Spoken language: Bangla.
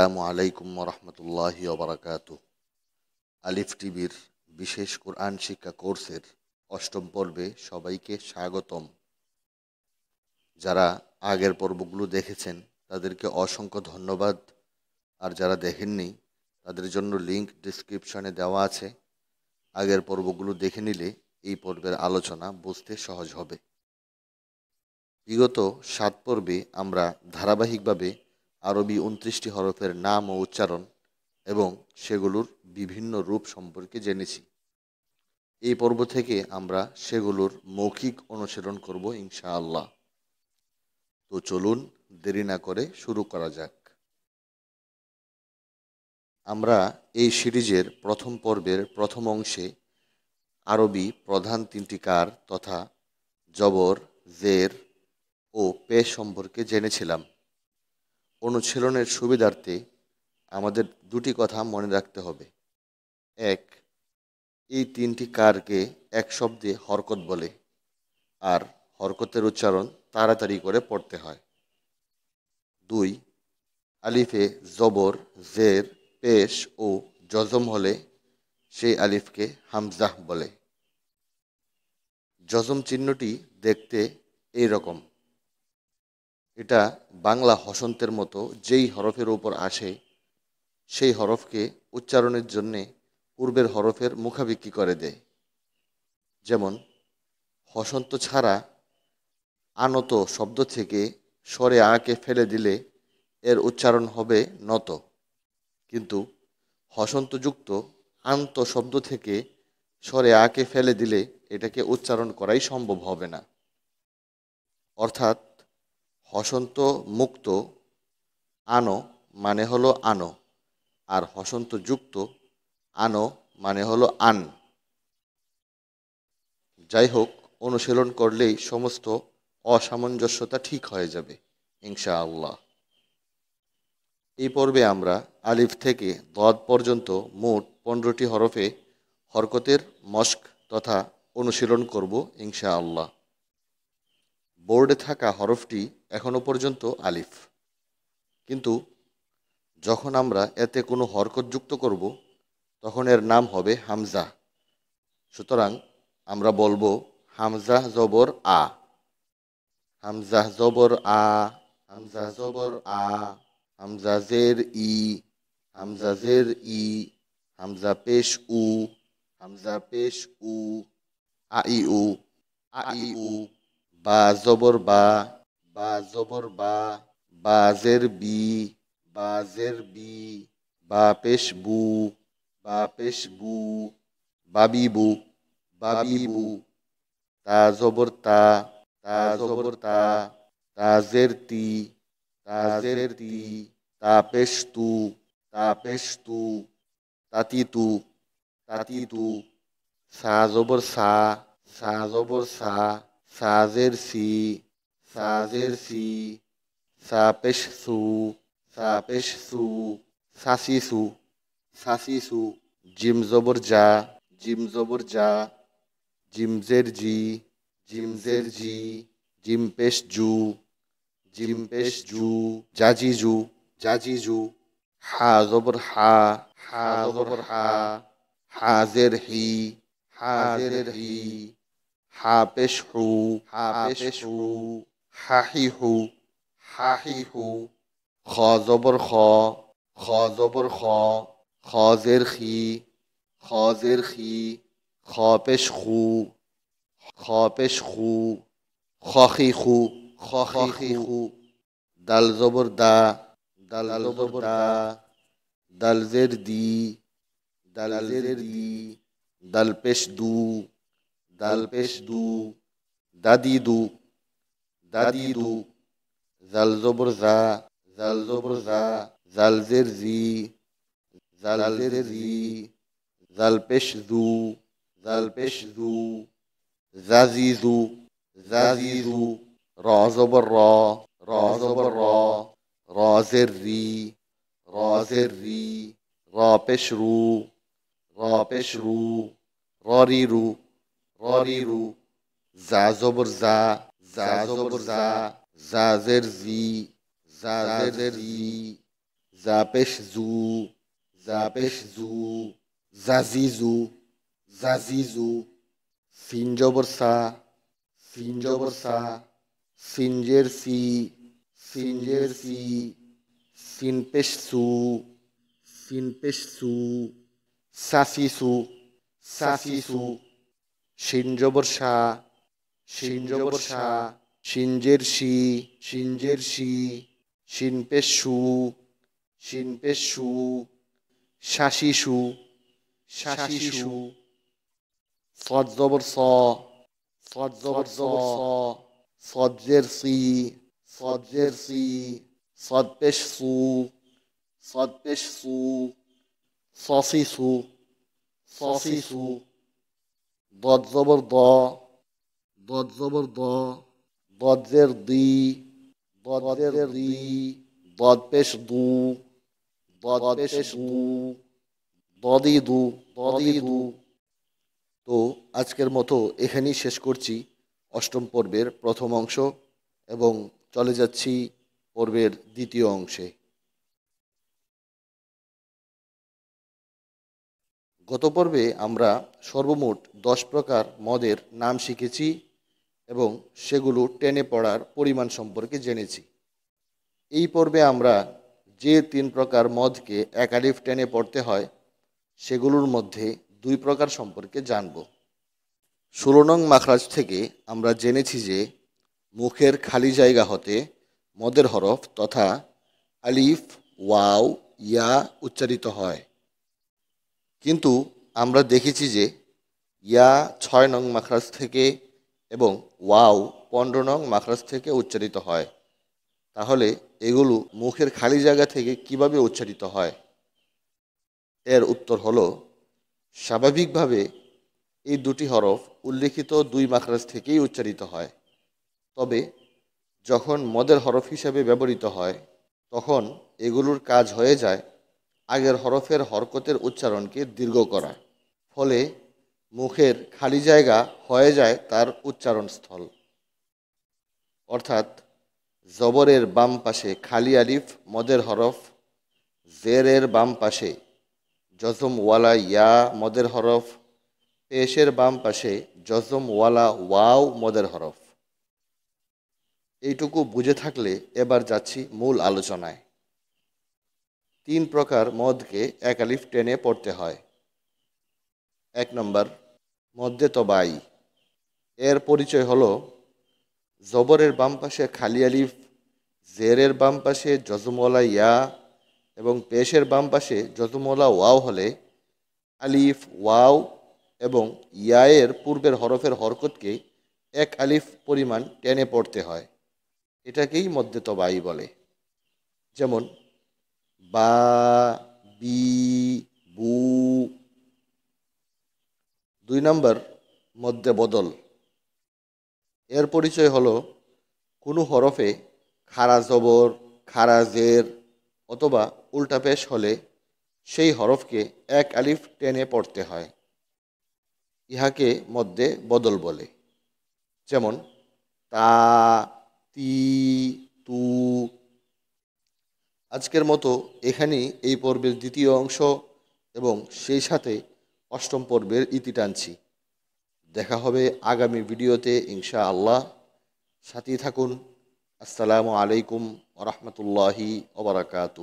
আসসালামু আলাইকুম রহমতুল্লাহি ওবরাকাত আলিফ টিভির বিশেষ কোরআন শিক্ষা কোর্সের অষ্টম পর্বে সবাইকে স্বাগতম যারা আগের পর্বগুলো দেখেছেন তাদেরকে অসংখ্য ধন্যবাদ আর যারা দেখেননি তাদের জন্য লিংক ডিসক্রিপশনে দেওয়া আছে আগের পর্বগুলো দেখে নিলে এই পর্বের আলোচনা বুঝতে সহজ হবে বিগত সাত পর্বে আমরা ধারাবাহিকভাবে আরবি উনত্রিশটি হরফের নাম ও উচ্চারণ এবং সেগুলোর বিভিন্ন রূপ সম্পর্কে জেনেছি এই পর্ব থেকে আমরা সেগুলোর মৌখিক অনুশীলন করব ইনশাআল্লাহ তো চলুন দেরি না করে শুরু করা যাক আমরা এই সিরিজের প্রথম পর্বের প্রথম অংশে আরবি প্রধান তিনটি কার তথা জবর জের ও পে সম্পর্কে জেনেছিলাম অনুশীলনের সুবিধার্থে আমাদের দুটি কথা মনে রাখতে হবে এক এই তিনটি কারকে এক শব্দে হরকত বলে আর হরকতের উচ্চারণ তাড়াতাড়ি করে পড়তে হয় দুই আলিফে জবর জের পেশ ও জজম হলে সেই আলিফকে হামজাহ বলে জজম চিহ্নটি দেখতে এই রকম এটা বাংলা হসন্তের মতো যেই হরফের ওপর আসে সেই হরফকে উচ্চারণের জন্যে পূর্বের হরফের মুখাবিক্ষি করে দেয় যেমন হসন্ত ছাড়া আনত শব্দ থেকে স্বরে আকে ফেলে দিলে এর উচ্চারণ হবে নত কিন্তু হসন্তযুক্ত আন্ত শব্দ থেকে স্বরে আকে ফেলে দিলে এটাকে উচ্চারণ করাই সম্ভব হবে না অর্থাৎ হসন্ত মুক্ত আনো মানে হলো আনো আর হসন্ত যুক্ত আনো মানে হলো আন যাই হোক অনুশীলন করলেই সমস্ত অসামঞ্জস্যতা ঠিক হয়ে যাবে ইনশা আল্লাহ এই পর্বে আমরা আলিফ থেকে দদ পর্যন্ত মোট পনেরোটি হরফে হরকতের মস্ক তথা অনুশীলন করব ইনশা আল্লাহ বোর্ডে থাকা হরফটি এখনও পর্যন্ত আলিফ কিন্তু যখন আমরা এতে কোনো হরকত যুক্ত করব তখন এর নাম হবে হামজা সুতরাং আমরা বলবো হামজাহ জবর আ হামজাহ জবর আ হামজা জবর আ হামজা জের ই হামজা জের ই হামজা পেশ উ হামজা পেশ উ আ ই উ আ ই উ বা জবর বা বা জবর বা বা জের বি বা জের বি বা পেশ বু বা পেশ বু বাবিবু বু তা জবর তা তা জবর তা তা জের তি তা জের তি তা পেশ তু তা পেশ তু তাতি তু তাতি তু সা জবর সা সা জবর সা সাপেশ সু সাসি সু সাসি সু জিম জবর যা জিম জবর যা জিমজের জি জিমজের জি জিম পেশ জু জিম পেশ জু জাজি জু হা জবর হা হা জবর হা হাজের হি হাজের হি হাপেশু হাপেশু হাহিহু হাহিহু খ জবর খ খ জবর খ খজের খি খজের খি খপেশ খু খপেশ খু খখি খু খখি খু দাল জবর দা দাল জবর দা দাল জের দি দাল জের দি দাল পেশ দু dalpesh du, dadi du, dadi du, zal zobr za, zal zobr za, zal zer zi, zal zer zi, zal pesh zu, zal pesh zu, zazi zu, zazi zu, ra zobr ra, ra zobr ra, ra zer ri, را زر ری را پش رو را پش رو را ری رو গরিরু যা জবর যা যা জবর যা জাজের জি জাজের জি যা পেশ জু যা পেশ জু জাজিজু জাজিজু সিন জবর সা সিন জবর সা সিনজের সি সিনজের সি সিন পেশ সু সিন পেশ সিঞ্জ বর্ষা সিঞ্জ বর্ষা সিঞ্জের সি সিঞ্জের সি শিল্পের সু শিল্পের সু শাসি সু শাসি সু সজ্জবর স সজ্জবর স সজ্জের সি সজ্জের সি সদ্পেশ সু সদ্পেশ সু সসি সু দত জবর দ দত জবর দ দজ্জের দি দজ্জের রি দদ পেশ দু দদ পেশ দু দদি দু দদি দু তো আজকের মতো এখানেই শেষ করছি অষ্টম পর্বের প্রথম অংশ এবং চলে যাচ্ছি পর্বের দ্বিতীয় অংশে গত পর্বে আমরা সর্বমোট দশ প্রকার মদের নাম শিখেছি এবং সেগুলো টেনে পড়ার পরিমাণ সম্পর্কে জেনেছি এই পর্বে আমরা যে তিন প্রকার মদকে একাডিফ টেনে পড়তে হয় সেগুলোর মধ্যে দুই প্রকার সম্পর্কে জানব ষোলো নং মাখরাজ থেকে আমরা জেনেছি যে মুখের খালি জায়গা হতে মদের হরফ তথা আলিফ ওয়াও ইয়া উচ্চারিত হয় কিন্তু আমরা দেখেছি যে ইয়া ছয় নং মাখরাজ থেকে এবং ওয়াও পনেরো নং মাখরাজ থেকে উচ্চারিত হয় তাহলে এগুলো মুখের খালি জায়গা থেকে কিভাবে উচ্চারিত হয় এর উত্তর হল স্বাভাবিকভাবে এই দুটি হরফ উল্লেখিত দুই মাখরাজ থেকেই উচ্চারিত হয় তবে যখন মদের হরফ হিসাবে ব্যবহৃত হয় তখন এগুলোর কাজ হয়ে যায় আগের হরফের হরকতের উচ্চারণকে দীর্ঘ করা ফলে মুখের খালি জায়গা হয়ে যায় তার উচ্চারণস্থল অর্থাৎ জবরের বাম পাশে খালি আলিফ মদের হরফ জেরের বাম পাশে জজমওয়ালা ইয়া মদের হরফ পেশের বাম পাশে ওয়ালা ওয়াও মদের হরফ এইটুকু বুঝে থাকলে এবার যাচ্ছি মূল আলোচনায় তিন প্রকার মদকে এক আলিফ টেনে পড়তে হয় এক নম্বর মদ্যে তবাই এর পরিচয় হল জবরের বাম পাশে খালি আলিফ জেরের বাম পাশে যজমলা ইয়া এবং পেশের বাম পাশে যজমলা ওয়াও হলে আলিফ ওয়াও এবং ইয়ায়ের পূর্বের হরফের হরকতকে এক আলিফ পরিমাণ টেনে পড়তে হয় এটাকেই মধ্যে তবাই বলে যেমন বা বি বু দুই নম্বর মধ্যে বদল এর পরিচয় হলো কোনো হরফে খারা জবর খারা জের অথবা উল্টা পেশ হলে সেই হরফকে এক আলিফ টেনে পড়তে হয় ইহাকে মধ্যে বদল বলে যেমন তা তি তু আজকের মতো এখানেই এই পর্বের দ্বিতীয় অংশ এবং সেই সাথে অষ্টম পর্বের ইতি টানছি দেখা হবে আগামী ভিডিওতে ইনশা আল্লাহ সাথী থাকুন আসসালামু আলাইকুম রহমতুল্লাহি ওবরাকাতু